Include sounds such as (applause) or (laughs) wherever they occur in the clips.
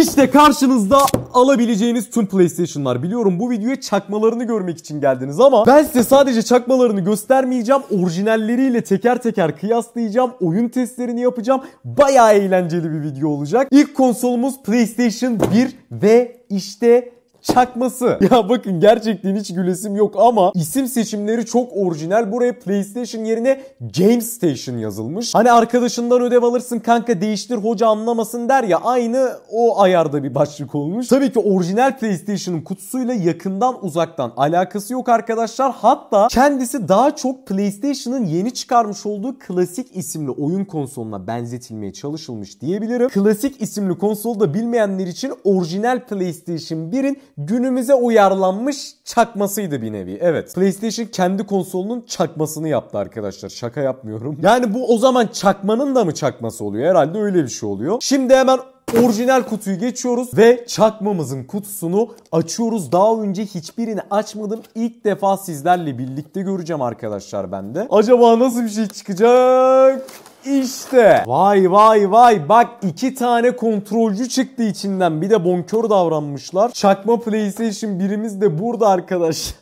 İşte karşınızda alabileceğiniz tüm PlayStation'lar. Biliyorum bu videoya çakmalarını görmek için geldiniz ama ben size sadece çakmalarını göstermeyeceğim. Orijinalleriyle teker teker kıyaslayacağım. Oyun testlerini yapacağım. Bayağı eğlenceli bir video olacak. İlk konsolumuz PlayStation 1 ve işte çakması. (laughs) Ya bakın gerçekten hiç gülesim yok ama isim seçimleri çok orijinal. Buraya PlayStation yerine Game Station yazılmış. Hani arkadaşından ödev alırsın kanka değiştir hoca anlamasın der ya aynı o ayarda bir başlık olmuş. Tabii ki orijinal PlayStation'ın kutusuyla yakından uzaktan alakası yok arkadaşlar. Hatta kendisi daha çok PlayStation'ın yeni çıkarmış olduğu klasik isimli oyun konsoluna benzetilmeye çalışılmış diyebilirim. Klasik isimli konsolda bilmeyenler için orijinal PlayStation 1'in günümüze uyarlanmış çakmasıydı bir nevi. Evet. PlayStation kendi konsolunun çakmasını yaptı arkadaşlar. Şaka yapmıyorum. (laughs) Yani bu o zaman çakmanın da mı çakması oluyor? Herhalde öyle bir şey oluyor. Şimdi hemen orijinal kutuyu geçiyoruz ve çakmamızın kutusunu açıyoruz. Daha önce hiçbirini açmadım. İlk defa sizlerle birlikte göreceğim arkadaşlar ben de. Acaba nasıl bir şey çıkacak? İşte. Vay vay vay bak iki tane kontrolcü çıktı içinden. Bir de bonkör davranmışlar. Çakma PlayStation birimiz de burada arkadaş.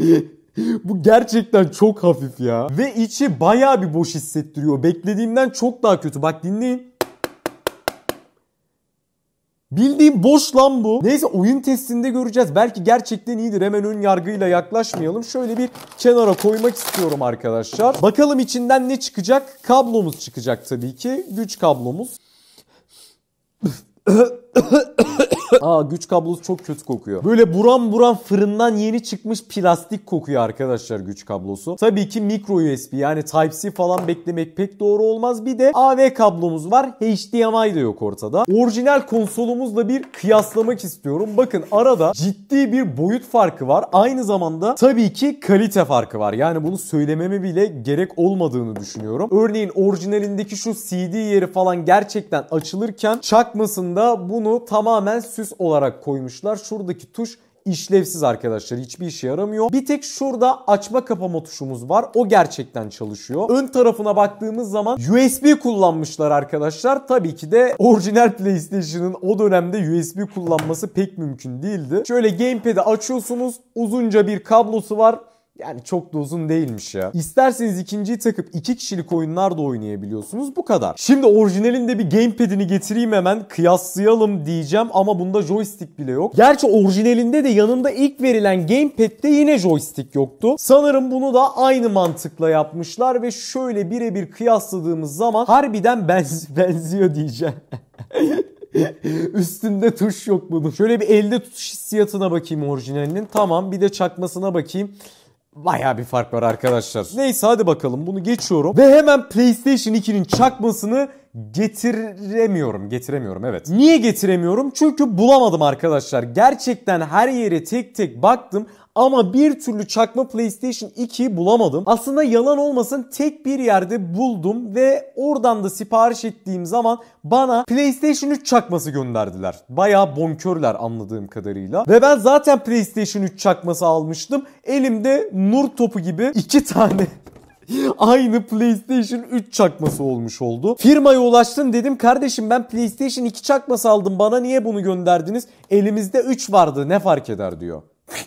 (laughs) Bu gerçekten çok hafif ya. Ve içi baya bir boş hissettiriyor. Beklediğimden çok daha kötü. Bak dinleyin. Bildiğim boş lan bu. Neyse oyun testinde göreceğiz. Belki gerçekten iyidir. Hemen ön yargıyla yaklaşmayalım. Şöyle bir kenara koymak istiyorum arkadaşlar. Bakalım içinden ne çıkacak? Kablomuz çıkacak tabii ki. Güç kablomuz. (laughs) (coughs) Aa güç kablosu çok kötü kokuyor. Böyle buram buram fırından yeni çıkmış plastik kokuyor arkadaşlar güç kablosu. Tabii ki micro USB yani Type-C falan beklemek pek doğru olmaz. Bir de AV kablomuz var. HDMI de yok ortada. Orijinal konsolumuzla bir kıyaslamak istiyorum. Bakın arada ciddi bir boyut farkı var. Aynı zamanda tabii ki kalite farkı var. Yani bunu söylememe bile gerek olmadığını düşünüyorum. Örneğin orijinalindeki şu CD yeri falan gerçekten açılırken çakmasında bu bunu tamamen süs olarak koymuşlar. Şuradaki tuş işlevsiz arkadaşlar. Hiçbir işe yaramıyor. Bir tek şurada açma kapama tuşumuz var. O gerçekten çalışıyor. Ön tarafına baktığımız zaman USB kullanmışlar arkadaşlar. Tabii ki de orijinal PlayStation'ın o dönemde USB kullanması pek mümkün değildi. Şöyle gamepad'i açıyorsunuz. Uzunca bir kablosu var. Yani çok da uzun değilmiş ya. İsterseniz ikinciyi takıp iki kişilik oyunlar da oynayabiliyorsunuz. Bu kadar. Şimdi orijinalinde bir gamepad'ini getireyim hemen kıyaslayalım diyeceğim ama bunda joystick bile yok. Gerçi orijinalinde de yanında ilk verilen gamepad'de yine joystick yoktu. Sanırım bunu da aynı mantıkla yapmışlar ve şöyle birebir kıyasladığımız zaman harbiden benz (laughs) benziyor diyeceğim. (laughs) Üstünde tuş yok bunun. Şöyle bir elde tutuş hissiyatına bakayım orijinalinin. Tamam bir de çakmasına bakayım. Baya bir fark var arkadaşlar. Neyse hadi bakalım bunu geçiyorum. Ve hemen PlayStation 2'nin çakmasını getiremiyorum. Getiremiyorum evet. Niye getiremiyorum? Çünkü bulamadım arkadaşlar. Gerçekten her yere tek tek baktım ama bir türlü çakma PlayStation 2 bulamadım. Aslında yalan olmasın tek bir yerde buldum ve oradan da sipariş ettiğim zaman bana PlayStation 3 çakması gönderdiler. Baya bonkörler anladığım kadarıyla. Ve ben zaten PlayStation 3 çakması almıştım. Elimde nur topu gibi iki tane (laughs) aynı PlayStation 3 çakması olmuş oldu. Firmaya ulaştım dedim kardeşim ben PlayStation 2 çakması aldım bana niye bunu gönderdiniz? Elimizde 3 vardı ne fark eder diyor.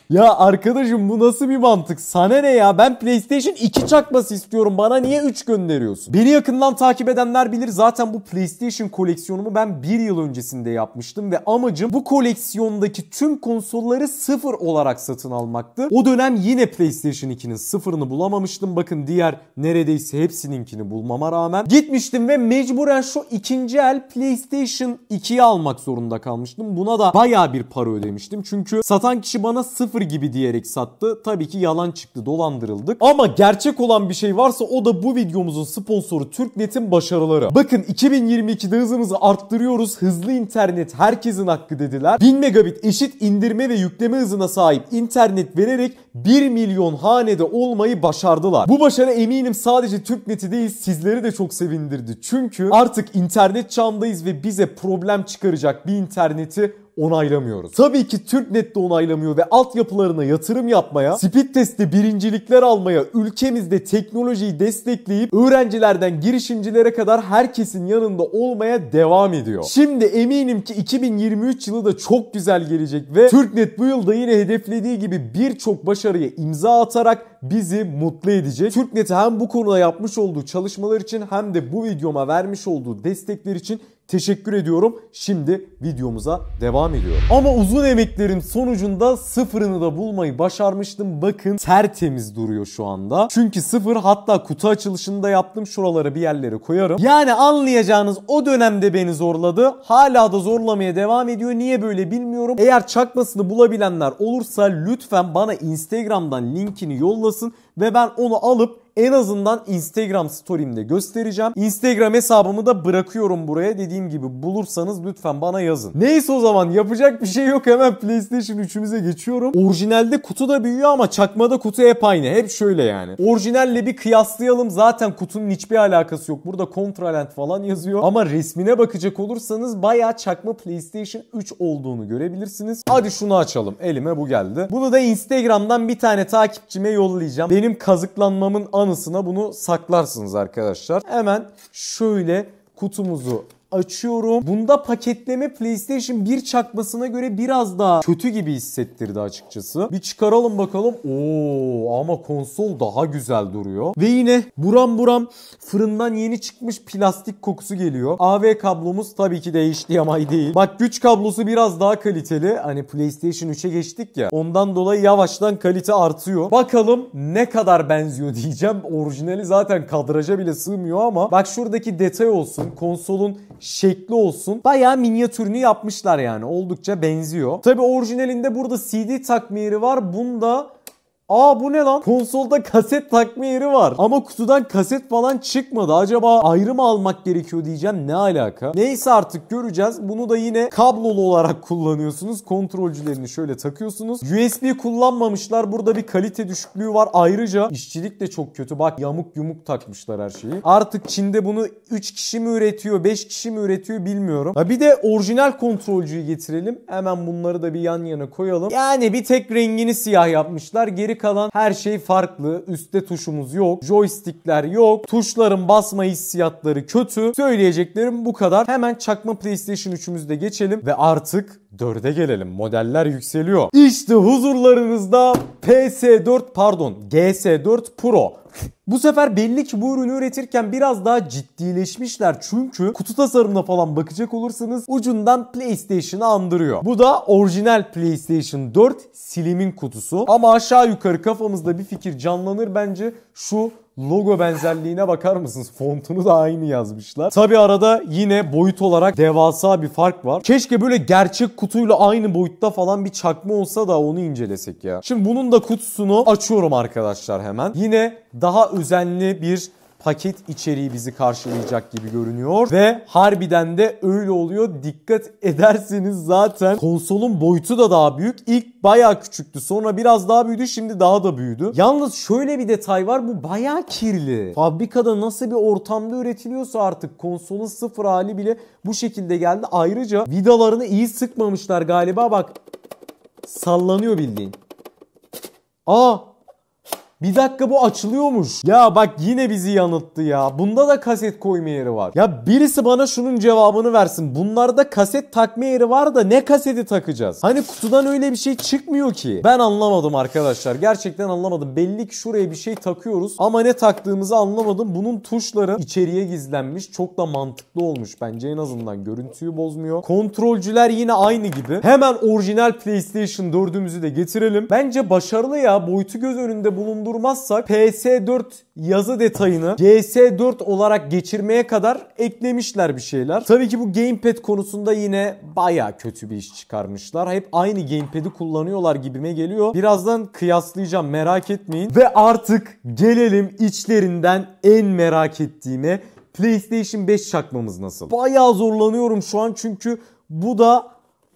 Ya arkadaşım bu nasıl bir mantık? Sana ne ya? Ben PlayStation 2 çakması istiyorum. Bana niye 3 gönderiyorsun? Beni yakından takip edenler bilir zaten bu PlayStation koleksiyonumu ben 1 yıl öncesinde yapmıştım ve amacım bu koleksiyondaki tüm konsolları sıfır olarak satın almaktı. O dönem yine PlayStation 2'nin sıfırını bulamamıştım. Bakın diğer neredeyse hepsininkini bulmama rağmen gitmiştim ve mecburen şu ikinci el PlayStation 2'yi almak zorunda kalmıştım. Buna da baya bir para ödemiştim. Çünkü satan kişi bana sıfır gibi diyerek sattı. Tabii ki yalan çıktı dolandırıldık. Ama gerçek olan bir şey varsa o da bu videomuzun sponsoru Türknet'in başarıları. Bakın 2022'de hızımızı arttırıyoruz. Hızlı internet herkesin hakkı dediler. 1000 megabit eşit indirme ve yükleme hızına sahip internet vererek 1 milyon hanede olmayı başardılar. Bu başarı eminim sadece Türknet'i değil sizleri de çok sevindirdi. Çünkü artık internet çağındayız ve bize problem çıkaracak bir interneti onaylamıyoruz. Tabii ki TürkNet de onaylamıyor ve altyapılarına yatırım yapmaya, speed testte birincilikler almaya, ülkemizde teknolojiyi destekleyip öğrencilerden girişimcilere kadar herkesin yanında olmaya devam ediyor. Şimdi eminim ki 2023 yılı da çok güzel gelecek ve TürkNet bu yılda yine hedeflediği gibi birçok başarıya imza atarak bizi mutlu edecek. Türknet hem bu konuda yapmış olduğu çalışmalar için hem de bu videoma vermiş olduğu destekler için Teşekkür ediyorum. Şimdi videomuza devam ediyorum. Ama uzun emeklerin sonucunda sıfırını da bulmayı başarmıştım. Bakın tertemiz duruyor şu anda. Çünkü sıfır hatta kutu açılışında yaptım. Şuralara bir yerlere koyarım. Yani anlayacağınız o dönemde beni zorladı. Hala da zorlamaya devam ediyor. Niye böyle bilmiyorum. Eğer çakmasını bulabilenler olursa lütfen bana Instagram'dan linkini yolla olasın ve ben onu alıp en azından Instagram story'imde göstereceğim. Instagram hesabımı da bırakıyorum buraya. Dediğim gibi bulursanız lütfen bana yazın. Neyse o zaman yapacak bir şey yok. Hemen PlayStation 3'ümüze geçiyorum. Orijinalde kutu da büyüyor ama çakmada kutu hep aynı. Hep şöyle yani. Orijinalle bir kıyaslayalım. Zaten kutunun hiçbir alakası yok. Burada Contraland falan yazıyor. Ama resmine bakacak olursanız bayağı çakma PlayStation 3 olduğunu görebilirsiniz. Hadi şunu açalım. Elime bu geldi. Bunu da Instagram'dan bir tane takipçime yollayacağım. Benim kazıklanmamın anısına bunu saklarsınız arkadaşlar. Hemen şöyle kutumuzu açıyorum. Bunda paketleme PlayStation 1 çakmasına göre biraz daha kötü gibi hissettirdi açıkçası. Bir çıkaralım bakalım. Oo ama konsol daha güzel duruyor. Ve yine buram buram fırından yeni çıkmış plastik kokusu geliyor. AV kablomuz tabii ki de HDMI değil. Bak güç kablosu biraz daha kaliteli. Hani PlayStation 3'e geçtik ya. Ondan dolayı yavaştan kalite artıyor. Bakalım ne kadar benziyor diyeceğim. Orijinali zaten kadraja bile sığmıyor ama bak şuradaki detay olsun. Konsolun şekli olsun bayağı minyatürünü yapmışlar yani. Oldukça benziyor. Tabi orijinalinde burada CD takma yeri var. Bunda Aa bu ne lan? Konsolda kaset takma yeri var. Ama kutudan kaset falan çıkmadı. Acaba ayrı mı almak gerekiyor diyeceğim. Ne alaka? Neyse artık göreceğiz. Bunu da yine kablolu olarak kullanıyorsunuz. Kontrolcülerini şöyle takıyorsunuz. USB kullanmamışlar. Burada bir kalite düşüklüğü var. Ayrıca işçilik de çok kötü. Bak yamuk yumuk takmışlar her şeyi. Artık Çin'de bunu 3 kişi mi üretiyor, 5 kişi mi üretiyor bilmiyorum. Ha bir de orijinal kontrolcüyü getirelim. Hemen bunları da bir yan yana koyalım. Yani bir tek rengini siyah yapmışlar. Geri kalan her şey farklı. Üstte tuşumuz yok. Joystickler yok. Tuşların basma hissiyatları kötü. Söyleyeceklerim bu kadar. Hemen çakma PlayStation 3'ümüzde geçelim ve artık 4'e gelelim. Modeller yükseliyor. İşte huzurlarınızda PS4 pardon GS4 Pro. Bu sefer belli ki bu ürünü üretirken biraz daha ciddileşmişler. Çünkü kutu tasarımına falan bakacak olursanız ucundan PlayStation'ı andırıyor. Bu da orijinal PlayStation 4 silimin kutusu. Ama aşağı yukarı kafamızda bir fikir canlanır bence şu logo benzerliğine bakar mısınız? Fontunu da aynı yazmışlar. Tabi arada yine boyut olarak devasa bir fark var. Keşke böyle gerçek kutuyla aynı boyutta falan bir çakma olsa da onu incelesek ya. Şimdi bunun da kutusunu açıyorum arkadaşlar hemen. Yine daha özenli bir paket içeriği bizi karşılayacak gibi görünüyor. Ve harbiden de öyle oluyor. Dikkat ederseniz zaten konsolun boyutu da daha büyük. İlk baya küçüktü. Sonra biraz daha büyüdü. Şimdi daha da büyüdü. Yalnız şöyle bir detay var. Bu baya kirli. Fabrikada nasıl bir ortamda üretiliyorsa artık konsolun sıfır hali bile bu şekilde geldi. Ayrıca vidalarını iyi sıkmamışlar galiba. Bak sallanıyor bildiğin. Aa bir dakika bu açılıyormuş. Ya bak yine bizi yanılttı ya. Bunda da kaset koyma yeri var. Ya birisi bana şunun cevabını versin. Bunlarda kaset takma yeri var da ne kaseti takacağız? Hani kutudan öyle bir şey çıkmıyor ki. Ben anlamadım arkadaşlar. Gerçekten anlamadım. Belli ki şuraya bir şey takıyoruz ama ne taktığımızı anlamadım. Bunun tuşları içeriye gizlenmiş. Çok da mantıklı olmuş bence en azından. Görüntüyü bozmuyor. Kontrolcüler yine aynı gibi. Hemen orijinal PlayStation 4'ümüzü de getirelim. Bence başarılı ya. Boyutu göz önünde bulunduğu doldurmazsak PS4 yazı detayını CS4 olarak geçirmeye kadar eklemişler bir şeyler. Tabii ki bu gamepad konusunda yine baya kötü bir iş çıkarmışlar. Hep aynı gamepad'i kullanıyorlar gibime geliyor. Birazdan kıyaslayacağım merak etmeyin. Ve artık gelelim içlerinden en merak ettiğime PlayStation 5 çakmamız nasıl? Baya zorlanıyorum şu an çünkü bu da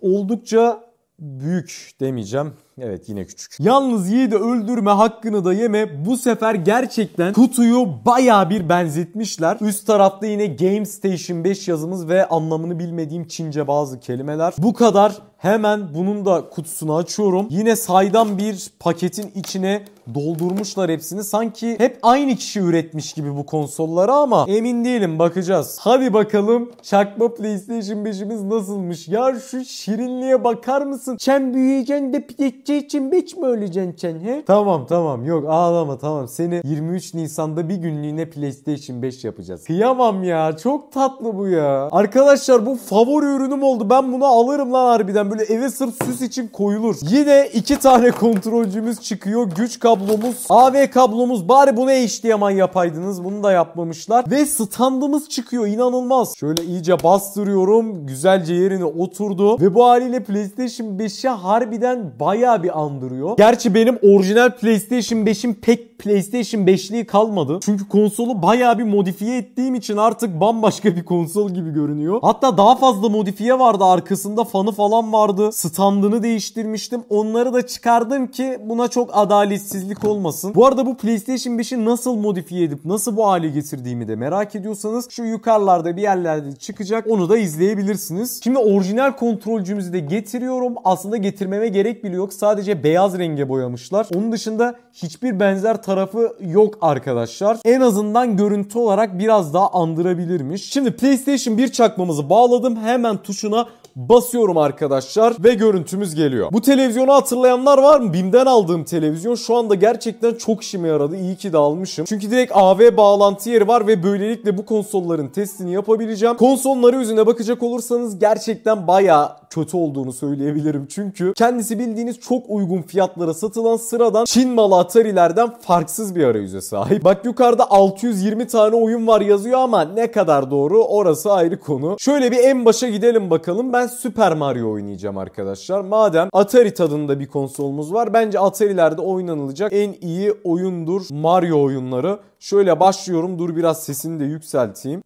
oldukça büyük demeyeceğim. Evet yine küçük. Yalnız yiğidi öldürme hakkını da yeme. Bu sefer gerçekten kutuyu baya bir benzetmişler. Üst tarafta yine Game Station 5 yazımız ve anlamını bilmediğim Çince bazı kelimeler. Bu kadar Hemen bunun da kutusunu açıyorum. Yine saydam bir paketin içine doldurmuşlar hepsini. Sanki hep aynı kişi üretmiş gibi bu konsollara ama emin değilim bakacağız. Hadi bakalım çakma PlayStation 5'imiz nasılmış? Ya şu şirinliğe bakar mısın? Sen büyüyeceksin de pidekçi için beç mi öleceksin sen he? Tamam tamam yok ağlama tamam. Seni 23 Nisan'da bir günlüğüne PlayStation 5 yapacağız. Kıyamam ya çok tatlı bu ya. Arkadaşlar bu favori ürünüm oldu. Ben bunu alırım lan harbiden. Böyle böyle eve sırf süs için koyulur. Yine iki tane kontrolcümüz çıkıyor. Güç kablomuz, AV kablomuz. Bari bunu HDMI yapaydınız. Bunu da yapmamışlar. Ve standımız çıkıyor. İnanılmaz. Şöyle iyice bastırıyorum. Güzelce yerine oturdu. Ve bu haliyle PlayStation 5'e harbiden baya bir andırıyor. Gerçi benim orijinal PlayStation 5'in pek PlayStation 5'liği kalmadı. Çünkü konsolu baya bir modifiye ettiğim için artık bambaşka bir konsol gibi görünüyor. Hatta daha fazla modifiye vardı arkasında fanı falan var vardı. Standını değiştirmiştim. Onları da çıkardım ki buna çok adaletsizlik olmasın. Bu arada bu PlayStation 5'i nasıl modifiye edip nasıl bu hale getirdiğimi de merak ediyorsanız şu yukarılarda bir yerlerde çıkacak. Onu da izleyebilirsiniz. Şimdi orijinal kontrolcümüzü de getiriyorum. Aslında getirmeme gerek bile yok. Sadece beyaz renge boyamışlar. Onun dışında hiçbir benzer tarafı yok arkadaşlar. En azından görüntü olarak biraz daha andırabilirmiş. Şimdi PlayStation 1 çakmamızı bağladım. Hemen tuşuna Basıyorum arkadaşlar ve görüntümüz geliyor. Bu televizyonu hatırlayanlar var mı? Bimden aldığım televizyon şu anda gerçekten çok işime yaradı. İyi ki de almışım. Çünkü direkt AV bağlantı yeri var ve böylelikle bu konsolların testini yapabileceğim. Konsolları arayüzüne bakacak olursanız gerçekten baya kötü olduğunu söyleyebilirim. Çünkü kendisi bildiğiniz çok uygun fiyatlara satılan sıradan Çin malı Atari'lerden farksız bir arayüze sahip. Bak yukarıda 620 tane oyun var yazıyor ama ne kadar doğru orası ayrı konu. Şöyle bir en başa gidelim bakalım. Ben ben Super Mario oynayacağım arkadaşlar. Madem Atari tadında bir konsolumuz var. Bence Atari'lerde oynanılacak en iyi oyundur Mario oyunları. Şöyle başlıyorum. Dur biraz sesini de yükselteyim.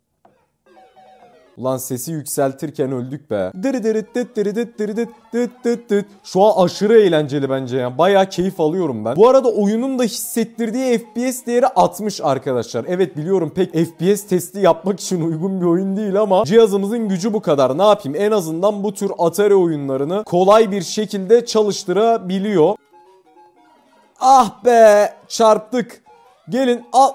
Ulan sesi yükseltirken öldük be. Deri deri det deri det deri det Şu an aşırı eğlenceli bence ya. Baya keyif alıyorum ben. Bu arada oyunun da hissettirdiği FPS değeri 60 arkadaşlar. Evet biliyorum pek FPS testi yapmak için uygun bir oyun değil ama cihazımızın gücü bu kadar. Ne yapayım en azından bu tür Atari oyunlarını kolay bir şekilde çalıştırabiliyor. Ah be çarptık. Gelin al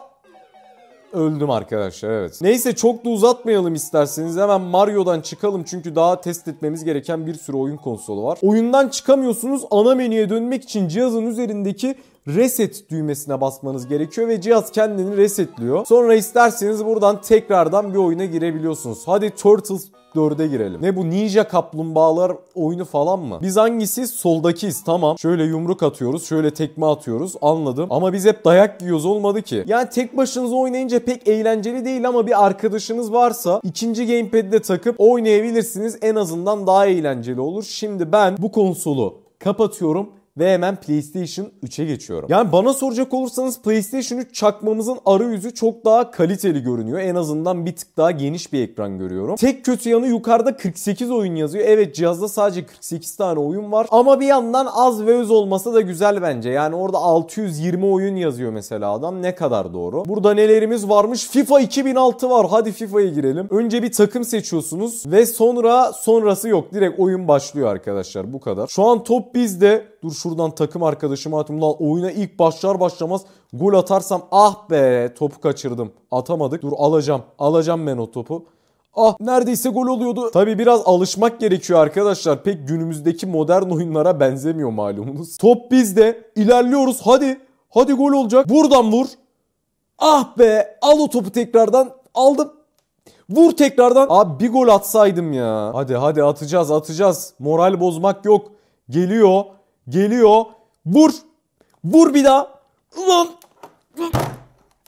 öldüm arkadaşlar evet. Neyse çok da uzatmayalım isterseniz. Hemen Mario'dan çıkalım çünkü daha test etmemiz gereken bir sürü oyun konsolu var. Oyundan çıkamıyorsunuz. Ana menüye dönmek için cihazın üzerindeki reset düğmesine basmanız gerekiyor ve cihaz kendini resetliyor. Sonra isterseniz buradan tekrardan bir oyuna girebiliyorsunuz. Hadi Turtles 4'e girelim. Ne bu ninja kaplumbağalar oyunu falan mı? Biz hangisiz? Soldakiyiz tamam. Şöyle yumruk atıyoruz, şöyle tekme atıyoruz anladım. Ama biz hep dayak yiyoruz olmadı ki. Yani tek başınıza oynayınca pek eğlenceli değil ama bir arkadaşınız varsa ikinci gamepad'i de takıp oynayabilirsiniz. En azından daha eğlenceli olur. Şimdi ben bu konsolu kapatıyorum ve hemen PlayStation 3'e geçiyorum. Yani bana soracak olursanız PlayStation 3 çakmamızın yüzü çok daha kaliteli görünüyor. En azından bir tık daha geniş bir ekran görüyorum. Tek kötü yanı yukarıda 48 oyun yazıyor. Evet cihazda sadece 48 tane oyun var ama bir yandan az ve öz olması da güzel bence. Yani orada 620 oyun yazıyor mesela adam. Ne kadar doğru. Burada nelerimiz varmış? FIFA 2006 var. Hadi FIFA'ya girelim. Önce bir takım seçiyorsunuz ve sonra sonrası yok. Direkt oyun başlıyor arkadaşlar bu kadar. Şu an top bizde. Dur şuradan takım arkadaşıma atayım. Ulan oyuna ilk başlar başlamaz gol atarsam ah be topu kaçırdım. Atamadık. Dur alacağım. Alacağım ben o topu. Ah neredeyse gol oluyordu. Tabi biraz alışmak gerekiyor arkadaşlar. Pek günümüzdeki modern oyunlara benzemiyor malumunuz. Top bizde. İlerliyoruz. Hadi. Hadi gol olacak. Buradan vur. Ah be. Al o topu tekrardan. Aldım. Vur tekrardan. Abi bir gol atsaydım ya. Hadi hadi atacağız atacağız. Moral bozmak yok. Geliyor. Geliyor. Vur. Vur bir daha. Ulan.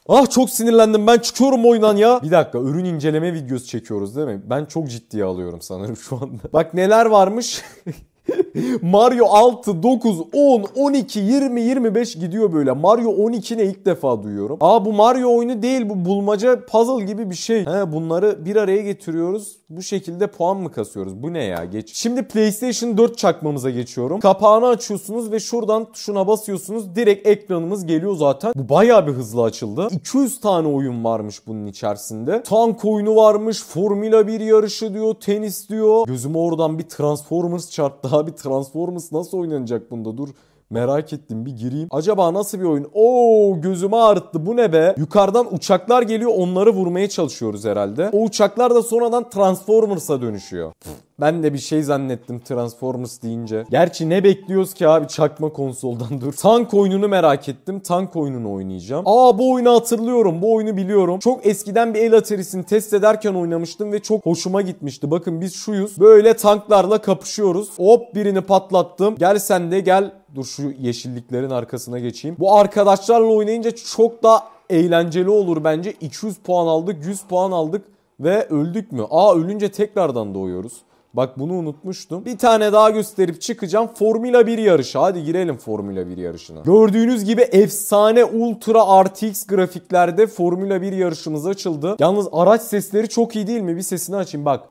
Ah çok sinirlendim ben çıkıyorum oyundan ya. Bir dakika ürün inceleme videosu çekiyoruz değil mi? Ben çok ciddiye alıyorum sanırım şu anda. (laughs) Bak neler varmış. (laughs) Mario 6, 9, 10, 12, 20, 25 gidiyor böyle. Mario 12 ne ilk defa duyuyorum. Aa bu Mario oyunu değil bu bulmaca puzzle gibi bir şey. He bunları bir araya getiriyoruz. Bu şekilde puan mı kasıyoruz? Bu ne ya? Geç. Şimdi PlayStation 4 çakmamıza geçiyorum. Kapağını açıyorsunuz ve şuradan tuşuna basıyorsunuz. Direkt ekranımız geliyor zaten. Bu bayağı bir hızlı açıldı. 200 tane oyun varmış bunun içerisinde. Tank oyunu varmış. Formula 1 yarışı diyor. Tenis diyor. Gözüme oradan bir Transformers çarptı (laughs) bir Transformers nasıl oynanacak bunda? Dur Merak ettim bir gireyim. Acaba nasıl bir oyun? Oo gözümü ağrıttı bu ne be? Yukarıdan uçaklar geliyor onları vurmaya çalışıyoruz herhalde. O uçaklar da sonradan Transformers'a dönüşüyor. Ben de bir şey zannettim Transformers deyince. Gerçi ne bekliyoruz ki abi çakma konsoldan dur. Tank oyununu merak ettim. Tank oyununu oynayacağım. Aa bu oyunu hatırlıyorum. Bu oyunu biliyorum. Çok eskiden bir el aterisini test ederken oynamıştım ve çok hoşuma gitmişti. Bakın biz şuyuz. Böyle tanklarla kapışıyoruz. Hop birini patlattım. Gel sen de gel. Dur şu yeşilliklerin arkasına geçeyim. Bu arkadaşlarla oynayınca çok da eğlenceli olur bence. 200 puan aldık, 100 puan aldık ve öldük mü? Aa ölünce tekrardan doğuyoruz. Bak bunu unutmuştum. Bir tane daha gösterip çıkacağım. Formula 1 yarışı. Hadi girelim Formula 1 yarışına. Gördüğünüz gibi efsane Ultra RTX grafiklerde Formula 1 yarışımız açıldı. Yalnız araç sesleri çok iyi değil mi? Bir sesini açayım bak.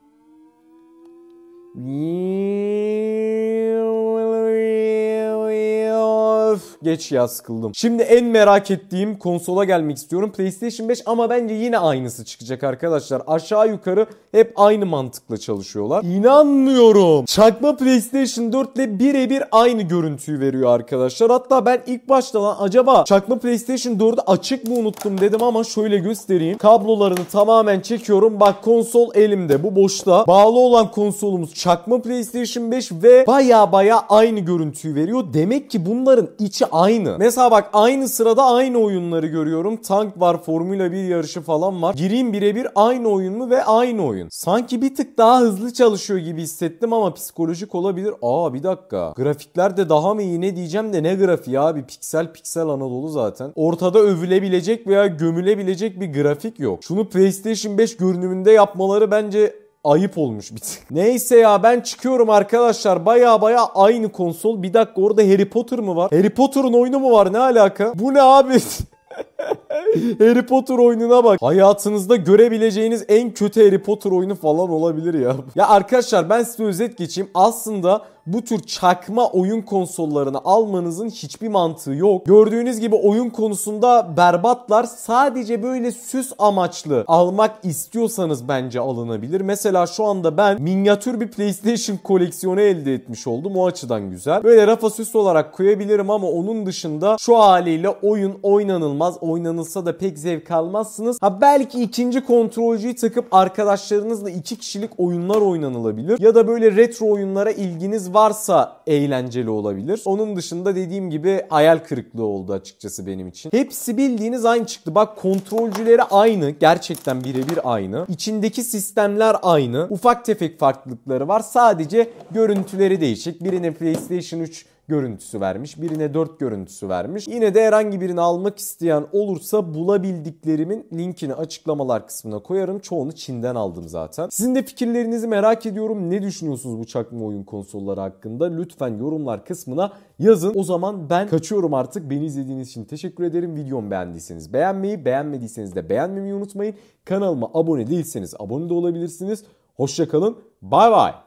geç ya sıkıldım. Şimdi en merak ettiğim konsola gelmek istiyorum. PlayStation 5 ama bence yine aynısı çıkacak arkadaşlar. Aşağı yukarı hep aynı mantıkla çalışıyorlar. İnanmıyorum. Çakma PlayStation 4 ile birebir aynı görüntüyü veriyor arkadaşlar. Hatta ben ilk başta lan acaba çakma PlayStation 4'ü açık mı unuttum dedim ama şöyle göstereyim. Kablolarını tamamen çekiyorum. Bak konsol elimde bu boşta. Bağlı olan konsolumuz çakma PlayStation 5 ve baya baya aynı görüntüyü veriyor. Demek ki bunların içi aynı. Mesela bak aynı sırada aynı oyunları görüyorum. Tank var, Formula 1 yarışı falan var. Gireyim birebir aynı oyun mu ve aynı oyun. Sanki bir tık daha hızlı çalışıyor gibi hissettim ama psikolojik olabilir. Aa bir dakika. Grafikler de daha mı iyi ne diyeceğim de ne grafiği abi. Piksel piksel Anadolu zaten. Ortada övülebilecek veya gömülebilecek bir grafik yok. Şunu PlayStation 5 görünümünde yapmaları bence ayıp olmuş bir tık. Neyse ya ben çıkıyorum arkadaşlar. Baya baya aynı konsol. Bir dakika orada Harry Potter mı var? Harry Potter'ın oyunu mu var? Ne alaka? Bu ne abi? (laughs) Harry Potter oyununa bak. Hayatınızda görebileceğiniz en kötü Harry Potter oyunu falan olabilir ya. Ya arkadaşlar ben size özet geçeyim. Aslında bu tür çakma oyun konsollarını almanızın hiçbir mantığı yok. Gördüğünüz gibi oyun konusunda berbatlar. Sadece böyle süs amaçlı almak istiyorsanız bence alınabilir. Mesela şu anda ben minyatür bir PlayStation koleksiyonu elde etmiş oldum. O açıdan güzel. Böyle rafa süs olarak koyabilirim ama onun dışında şu haliyle oyun oynanılmaz. Oynanılsa da pek zevk almazsınız. Ha belki ikinci kontrolcüyü takıp arkadaşlarınızla iki kişilik oyunlar oynanılabilir. Ya da böyle retro oyunlara ilginiz varsa eğlenceli olabilir. Onun dışında dediğim gibi hayal kırıklığı oldu açıkçası benim için. Hepsi bildiğiniz aynı çıktı. Bak kontrolcüleri aynı. Gerçekten birebir aynı. İçindeki sistemler aynı. Ufak tefek farklılıkları var. Sadece görüntüleri değişik. Birine PlayStation 3 görüntüsü vermiş. Birine 4 görüntüsü vermiş. Yine de herhangi birini almak isteyen olursa bulabildiklerimin linkini açıklamalar kısmına koyarım. Çoğunu Çin'den aldım zaten. Sizin de fikirlerinizi merak ediyorum. Ne düşünüyorsunuz bu çakma oyun konsolları hakkında? Lütfen yorumlar kısmına yazın. O zaman ben kaçıyorum artık. Beni izlediğiniz için teşekkür ederim. Videomu beğendiyseniz beğenmeyi, beğenmediyseniz de beğenmemeyi unutmayın. Kanalıma abone değilseniz abone de olabilirsiniz. Hoşçakalın. Bay bay.